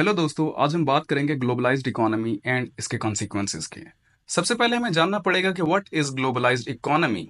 hello दोस्तों आज हम बात करेंगे ग्लोबलाइज्ड इकोनॉमी एंड इसके कॉन्सिक्वेंसेस के सबसे पहले हमें जानना पड़ेगा कि व्हाट इज ग्लोबलाइज्ड इकोनॉमी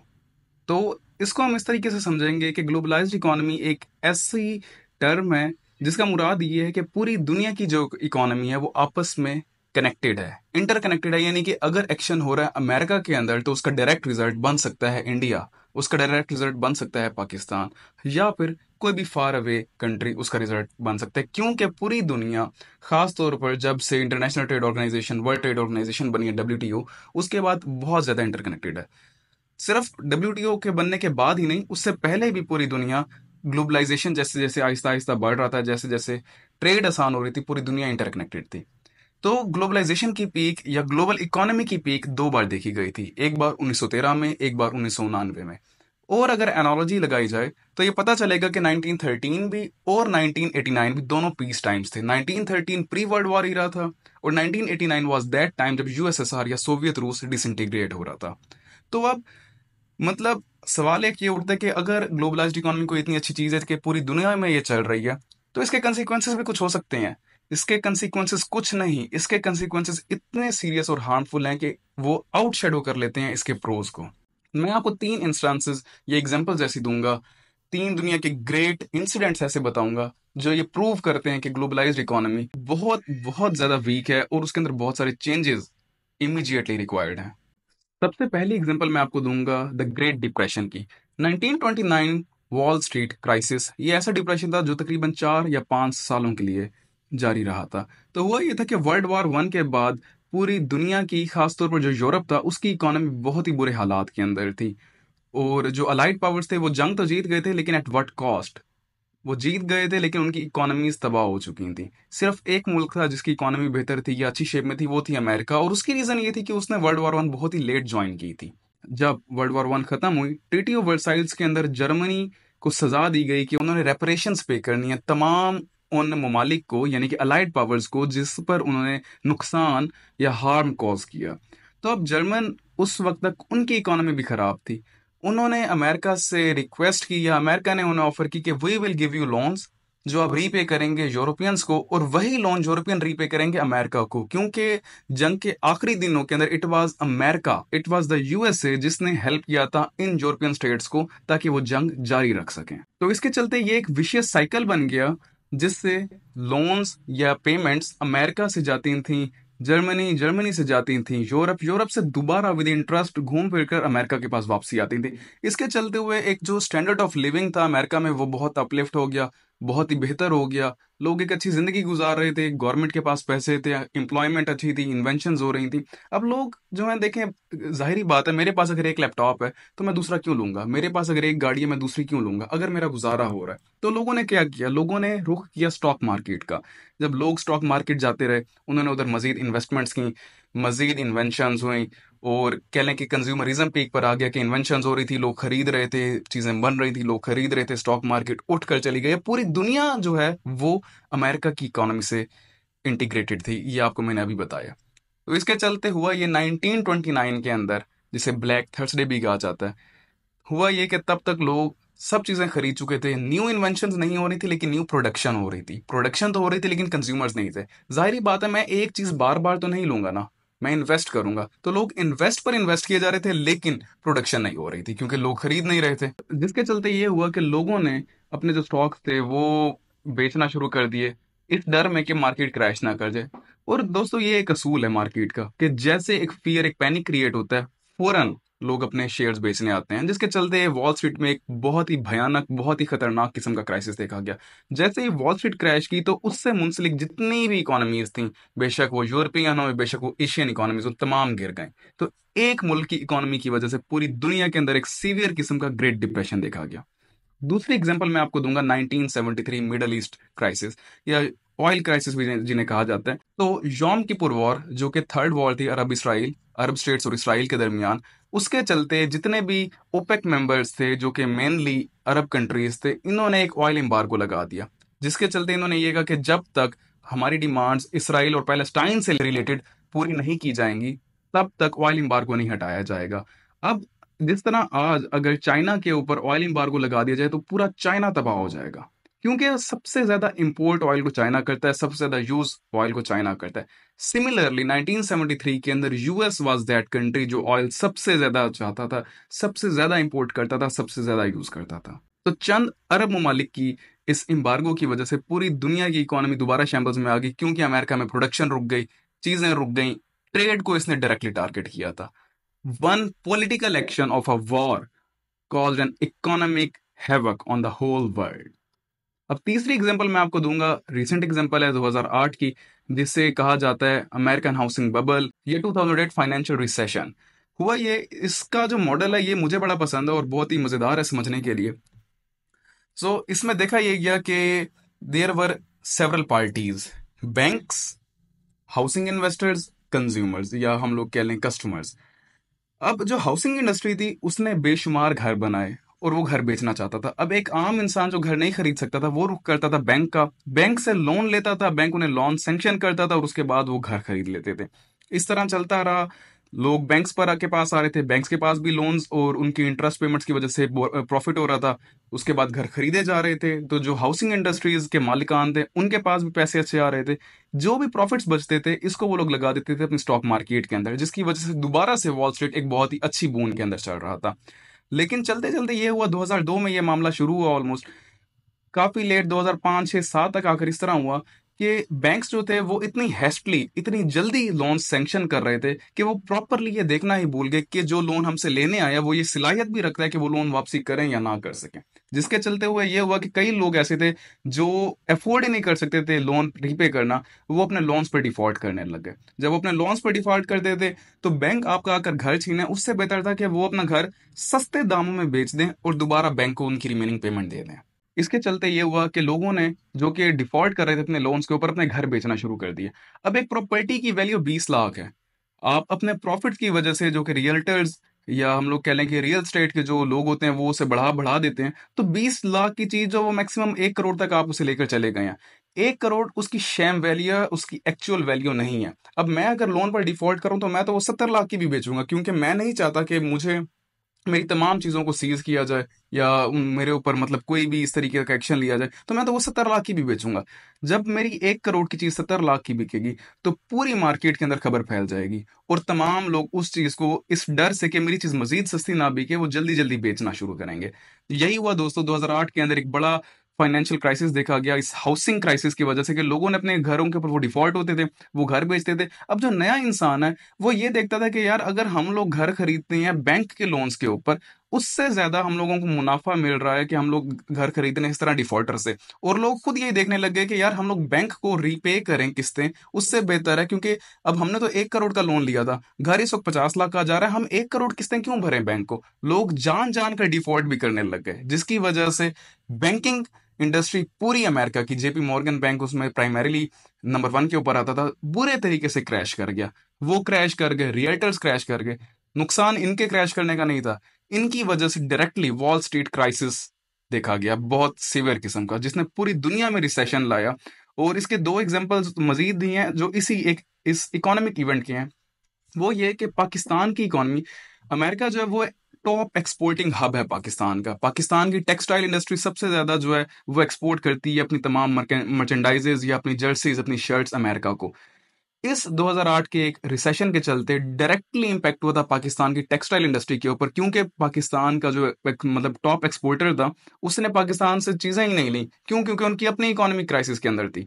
तो इसको हम इस तरीके से समझेंगे कि ग्लोबलाइज्ड इकोनॉमी एक ऐसी टर्म है जिसका मुराद ये है कि पूरी दुनिया की जो इकोनॉमी है वो आपस में कनेक्टेड है इंटरकनेक्टेड है यानी कि अगर एक्शन हो रहा है अमेरिका के अंदर तो उसका डायरेक्ट रिजल्ट बन सकता है इंडिया उसका डायरेक्ट रिजल्ट बन सकता है पाकिस्तान या फिर कोई भी फार अवे कंट्री उसका रिजल्ट बन सकता है क्योंकि पूरी दुनिया खास तौर पर जब से international trade organization world trade organization बनी है डब्ल्यू उसके बाद बहुत ज़्यादा इंटरकनेक्टेड है सिर्फ डब्ल्यू के बनने के बाद ही नहीं उससे पहले भी पूरी दुनिया ग्लोबलाइजेशन जैसे जैसे आहिस्ता आहिस्ता बढ़ रहा था जैसे जैसे ट्रेड आसान हो रही थी पूरी दुनिया इंटरकनेक्टेड थी तो ग्लोबलाइजेशन की पीक या ग्लोबल इकोनॉमी की पीक दो बार देखी गई थी एक बार 1913 में एक बार उन्नीस में और अगर एनोलॉजी लगाई जाए तो ये पता चलेगा कि 1913 भी और 1989 भी दोनों पीस टाइम्स थे 1913 प्री वर्ल्ड वॉर ही रहा था और 1989 वाज दैट टाइम जब यूएसएसआर या सोवियत रूस डिसइंटीग्रेट हो रहा था तो अब मतलब सवाल एक ये उठता है कि अगर ग्लोबलाइज्ड इकोनॉमी को इतनी अच्छी चीज़ है कि पूरी दुनिया में ये चल रही है तो इसके कंसिक्वेंसेज भी कुछ हो सकते हैं इसके कंसिक्वेंसेस कुछ नहीं इसके कंसिक्वेंसेस इतने सीरियस और हार्मफुल हैं कि वो आउट शेडो कर लेते हैं इसके प्रोज को मैं आपको तीन इंस्टांसेस ये एग्जाम्पल जैसी दूंगा तीन दुनिया के ग्रेट इंसिडेंट्स ऐसे बताऊंगा जो ये प्रूव करते हैं कि ग्लोबलाइज इकोनॉमी बहुत बहुत ज़्यादा वीक है और उसके अंदर बहुत सारे चेंजेस इमीजिएटली रिक्वायर्ड हैं सबसे पहली एग्जांपल मैं आपको दूंगा द ग्रेट डिप्रेशन की 1929 वॉल स्ट्रीट क्राइसिस ये ऐसा डिप्रेशन था जो तकरीबन चार या पांच सालों के लिए जारी रहा था तो हुआ यह था कि वर्ल्ड वार वन के बाद पूरी दुनिया की खासतौर पर जो यूरोप था उसकी इकोनॉमी बहुत ही बुरे हालात के अंदर थी और जो अलाइड पावर्स थे वो जंग तो जीत गए थे लेकिन एट वट कॉस्ट वो जीत गए थे लेकिन उनकी इकोनॉमीज तबाह हो चुकी थी सिर्फ एक मुल्क था जिसकी इकोनॉमी बेहतर थी या अच्छी शेप में थी वो थी अमेरिका और उसकी रीज़न ये थी कि उसने वर्ल्ड वार वन बहुत ही लेट ज्वाइन की थी जब वर्ल्ड वार वन खत्म हुई ट्रीटी ऑफ वर्साइल्स के अंदर जर्मनी को सजा दी गई कि उन्होंने रेपरेशन पे करनी है तमाम उन ममालिक को यानी कि अलाइड पावर्स को जिस पर उन्होंने नुकसान या हार्म कॉज किया तो अब जर्मन उस वक्त तक उनकी इकोनॉमी भी ख़राब थी उन्होंने अमेरिका से रिक्वेस्ट की या अमेरिका ने उन्हें ऑफर की कि we will give you loans जो आप रीपे करेंगे यूरोपियंस को और वही लोन यूरोपियन रीपे करेंगे अमेरिका को क्योंकि जंग के आखिरी दिनों के अंदर it was America it was the USA जिसने हेल्प किया था इन यूरोपियन स्टेट्स को ताकि वो जंग जारी रख सकें तो इसके चलते ये एक विशेष साइकिल बन गया जिससे लोन्स या पेमेंट्स अमेरिका से जाती थी जर्मनी जर्मनी से जाती थी यूरोप यूरोप से दोबारा विद इंटरेस्ट घूम फिर कर अमेरिका के पास वापसी आती थी इसके चलते हुए एक जो स्टैंडर्ड ऑफ लिविंग था अमेरिका में वो बहुत अपलिफ्ट हो गया बहुत ही बेहतर हो गया लोग एक अच्छी ज़िंदगी गुजार रहे थे गवर्नमेंट के पास पैसे थे एम्प्लॉयमेंट अच्छी थी इन्वेंशन हो रही थी अब लोग जो है देखें जाहिर बात है मेरे पास अगर एक लैपटॉप है तो मैं दूसरा क्यों लूंगा मेरे पास अगर एक गाड़ी है मैं दूसरी क्यों लूंगा अगर मेरा गुजारा हो रहा है तो लोगों ने क्या किया लोगों ने रुख किया स्टॉक मार्केट का जब लोग स्टॉक मार्केट जाते रहे उन्होंने उधर मजीद इन्वेस्टमेंट्स की मजीद इन्वेंशन हुई और कह लें कि कंज्यूमरिज्म पीक पर आ गया कि इन्वेंशन हो रही थी लोग खरीद रहे थे चीज़ें बन रही थी लोग खरीद रहे थे स्टॉक मार्केट उठ कर चली गई पूरी दुनिया जो है वो अमेरिका की इकोनॉमी से इंटीग्रेटेड थी ये आपको मैंने अभी बताया तो इसके चलते हुआ ये 1929 के अंदर जिसे ब्लैक थर्सडे भी कहा जाता है हुआ ये कि तब तक लोग सब चीज़ें खरीद चुके थे न्यू इन्वेंशन नहीं हो रही थी लेकिन न्यू प्रोडक्शन हो रही थी प्रोडक्शन तो हो रही थी लेकिन कंज्यूमर्स नहीं थे जाहिर बात है मैं एक चीज़ बार बार तो नहीं लूँगा ना मैं इन्वेस्ट करूंगा तो लोग इन्वेस्ट पर इन्वेस्ट किए जा रहे थे लेकिन प्रोडक्शन नहीं हो रही थी क्योंकि लोग खरीद नहीं रहे थे जिसके चलते ये हुआ कि लोगों ने अपने जो स्टॉक्स थे वो बेचना शुरू कर दिए इस डर में कि मार्केट क्रैश ना कर जाए और दोस्तों ये एक असूल है मार्केट का कि जैसे एक फियर एक पैनिक क्रिएट होता है फौरन लोग अपने शेयर्स बेचने आते हैं जिसके चलते वॉल स्ट्रीट में एक बहुत ही भयानक बहुत ही खतरनाक किस्म का क्राइसिस देखा गया जैसे ही वॉल स्ट्रीट क्रैश की तो उससे मुंसलिक जितनी भी इकोनॉमीज थी बेशक वो यूरोपियन हो बेशक वो एशियन इकोनॉमीज हो तमाम गिर गए तो एक मुल्क की इकोनॉमी की वजह से पूरी दुनिया के अंदर एक सीवियर किस्म का ग्रेट डिप्रेशन देखा गया दूसरी एग्जाम्पल मैं आपको दूंगा 1973 मिडल ईस्ट क्राइसिस या ऑयल क्राइसिस भी जिन्हें कहा जाता है तो योम की वॉर जो कि थर्ड वॉर थी अरब इसराइल अरब स्टेट्स और इसराइल के दरमियान उसके चलते जितने भी ओपेक मेंबर्स थे जो कि मेनली अरब कंट्रीज थे इन्होंने एक ऑयल को लगा दिया जिसके चलते इन्होंने ये कहा कि जब तक हमारी डिमांड्स इसराइल और पैलेस्टाइन से रिलेटेड पूरी नहीं की जाएंगी तब तक ऑयल को नहीं हटाया जाएगा अब जिस तरह आज अगर चाइना के ऊपर ऑयल को लगा दिया जाए तो पूरा चाइना तबाह हो जाएगा क्योंकि सबसे ज्यादा इंपोर्ट ऑयल को चाइना करता है सबसे ज्यादा यूज ऑयल को चाइना करता है सिमिलरली 1973 के अंदर यूएस वाज दैट कंट्री जो ऑयल सबसे ज्यादा चाहता था सबसे ज्यादा इंपोर्ट करता था सबसे ज्यादा यूज करता था तो चंद अरब ममालिक की इस एम्बार्गो की वजह से पूरी दुनिया की इकोनॉमी दोबारा शैम्बल्स में आ गई क्योंकि अमेरिका में प्रोडक्शन रुक गई चीजें रुक गई ट्रेड को इसने डायरेक्टली टारगेट किया था one political action of a war called an economic havoc on the whole world अब तीसरी एग्जाम्पल मैं आपको दूंगा रिसेंट एग्जाम्पल है 2008 की जिससे कहा जाता है अमेरिकन हाउसिंग बबल ये 2008 फाइनेंशियल रिसेशन हुआ ये इसका जो मॉडल है ये मुझे बड़ा पसंद है और बहुत ही मज़ेदार है समझने के लिए सो so, इसमें देखा ये गया कि there were several parties banks housing investors consumers या हम लोग कह लें कस्टमर्स अब जो हाउसिंग इंडस्ट्री थी उसने बेशुमार घर बनाए और वो घर बेचना चाहता था अब एक आम इंसान जो घर नहीं खरीद सकता था वो रुख करता था बैंक का बैंक से लोन लेता था बैंक उन्हें लोन सेंक्शन करता था और उसके बाद वो घर खरीद लेते थे इस तरह चलता रहा लोग बैंक्स पर आके पास आ रहे थे बैंक्स के पास भी लोन्स और उनकी इंटरेस्ट पेमेंट्स की वजह से प्रॉफिट हो रहा था उसके बाद घर खरीदे जा रहे थे तो जो हाउसिंग इंडस्ट्रीज के मालिकान थे उनके पास भी पैसे अच्छे आ रहे थे जो भी प्रॉफिट्स बचते थे इसको वो लोग लगा देते थे अपने स्टॉक मार्केट के अंदर जिसकी वजह से दोबारा से वॉल स्ट्रीट एक बहुत ही अच्छी बूंद के अंदर चल रहा था लेकिन चलते चलते ये हुआ 2002 में ये मामला शुरू हुआ ऑलमोस्ट काफ़ी लेट 2005 हज़ार पांच छह सात तक आकर इस तरह हुआ कि बैंक्स जो थे वो इतनी हेस्टली इतनी जल्दी लोन सेंक्शन कर रहे थे कि वो प्रॉपरली ये देखना ही भूल गए कि जो लोन हमसे लेने आया वो ये सिलाहियत भी रखता है कि वो लोन वापसी करें या ना कर सकें जिसके चलते हुए ये हुआ कि कई लोग ऐसे थे जो अफोर्ड ही नहीं कर सकते थे लोन रीपे करना वो अपने लोन्स पर डिफॉल्ट करने लग गए जब वो अपने लोन्स पर डिफॉल्ट करते थे तो बैंक आपका आकर घर छीने उससे बेहतर था कि वो अपना घर सस्ते दामों में बेच दें और दोबारा बैंक को उनकी रिमेनिंग पेमेंट दे दें इसके चलते ये हुआ कि लोगों ने जो कि डिफॉल्ट कर रहे थे अपने लोन्स के ऊपर अपने घर बेचना शुरू कर दिए अब एक प्रॉपर्टी की वैल्यू बीस लाख है आप अपने प्रॉफिट की वजह से जो कि रियल्टर्स या हम लोग कह लें कि रियल स्टेट के जो लोग होते हैं वो उसे बढ़ा बढ़ा देते हैं तो बीस लाख की चीज जो वो मैक्सिमम एक करोड़ तक आप उसे लेकर चले गए हैं एक करोड़ उसकी शेम वैल्यू है उसकी एक्चुअल वैल्यू नहीं है अब मैं अगर लोन पर डिफॉल्ट करूं तो मैं तो वो सत्तर लाख की भी बेचूंगा क्योंकि मैं नहीं चाहता कि मुझे मेरी तमाम चीज़ों को सीज किया जाए या मेरे ऊपर मतलब कोई भी इस तरीके का एक्शन लिया जाए तो मैं तो वो सत्तर लाख की भी बेचूंगा जब मेरी एक करोड़ की चीज़ सत्तर लाख की बिकेगी तो पूरी मार्केट के अंदर खबर फैल जाएगी और तमाम लोग उस चीज़ को इस डर से कि मेरी चीज़ मजीद सस्ती ना बिके वो जल्दी जल्दी बेचना शुरू करेंगे यही हुआ दोस्तों दो के अंदर एक बड़ा फाइनेंशियल क्राइसिस देखा गया इस हाउसिंग क्राइसिस की वजह से कि लोगों ने अपने घरों के ऊपर वो डिफॉल्ट होते थे वो घर बेचते थे अब जो नया इंसान है वो ये देखता था कि यार अगर हम लोग घर खरीदते हैं बैंक के लोन्स के ऊपर उससे ज्यादा हम लोगों को मुनाफा मिल रहा है कि हम लोग घर खरीदने इस तरह डिफॉल्टर से और लोग खुद ये देखने लग गए कि यार हम लोग बैंक को रीपे करें किस्तें उससे बेहतर है क्योंकि अब हमने तो एक करोड़ का लोन लिया था घर इस वक्त पचास लाख का जा रहा है हम एक करोड़ किस्तें क्यों भरें बैंक को लोग जान जान कर डिफॉल्ट भी करने लग गए जिसकी वजह से बैंकिंग इंडस्ट्री पूरी अमेरिका की जेपी मॉर्गन बैंक उसमें प्राइमरीली नंबर वन के ऊपर आता था बुरे तरीके से क्रैश कर गया वो क्रैश कर गए रियल्टर्स क्रैश कर गए नुकसान इनके क्रैश करने का नहीं था इनकी वजह से डायरेक्टली वॉल स्ट्रीट क्राइसिस देखा गया बहुत सीवियर किस्म का जिसने पूरी दुनिया में रिसेशन लाया और इसके दो एग्जाम्पल्स मजीद भी हैं जो इसी एक इस इकोनॉमिक इवेंट के हैं वो ये कि पाकिस्तान की इकोनॉमी अमेरिका जो है वो टॉप एक्सपोर्टिंग हब है पाकिस्तान का पाकिस्तान की टेक्सटाइल इंडस्ट्री सबसे ज़्यादा जो है वो एक्सपोर्ट करती है अपनी तमाम मर्चेंडाइजेज या अपनी जर्सीज अपनी शर्ट्स अमेरिका को इस 2008 के एक रिसेशन के चलते डायरेक्टली इंपैक्ट हुआ था पाकिस्तान की टेक्सटाइल इंडस्ट्री के ऊपर क्योंकि पाकिस्तान का जो एक, मतलब टॉप एक्सपोर्टर था उसने पाकिस्तान से चीज़ें ही नहीं ली क्यों क्योंकि उनकी अपनी इकोनॉमिक क्राइसिस के अंदर थी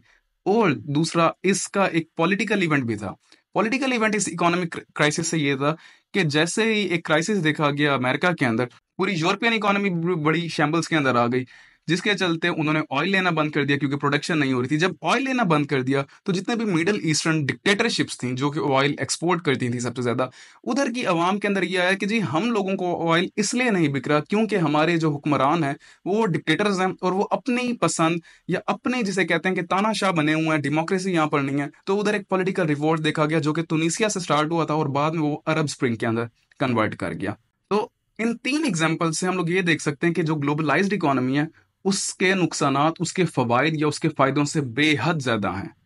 और दूसरा इसका एक पॉलिटिकल इवेंट भी था पॉलिटिकल इवेंट इस इकोनॉमिक क्राइसिस से ये था कि जैसे ही एक क्राइसिस देखा गया अमेरिका के अंदर पूरी यूरोपियन इकोनॉमी बड़ी शैम्बल्स के अंदर आ गई जिसके चलते उन्होंने ऑयल लेना बंद कर दिया क्योंकि प्रोडक्शन नहीं हो रही थी जब ऑयल लेना बंद कर दिया तो जितने भी मिडल ईस्टर्न डिक्टेटरशिप्स थी जो कि ऑयल एक्सपोर्ट करती थी सबसे ज्यादा उधर की आवाम के अंदर यह आया कि जी हम लोगों को ऑयल इसलिए नहीं बिक रहा क्योंकि हमारे जो हुक्मरान हैं वो डिक्टेटर्स हैं और वो अपनी पसंद या अपने जिसे कहते हैं कि तानाशाह बने हुए हैं डेमोक्रेसी यहाँ पर नहीं है तो उधर एक पोलिटिकल रिवॉर्ट देखा गया जो कि तुनिसिया से स्टार्ट हुआ था और बाद में वो अरब स्प्रिंग के अंदर कन्वर्ट कर गया तो इन तीन एग्जाम्पल से हम लोग ये देख सकते हैं कि जो ग्लोबलाइज्ड इकोनॉमी है उसके नुकसान उसके फ़वाद या उसके फ़ायदों से बेहद ज़्यादा हैं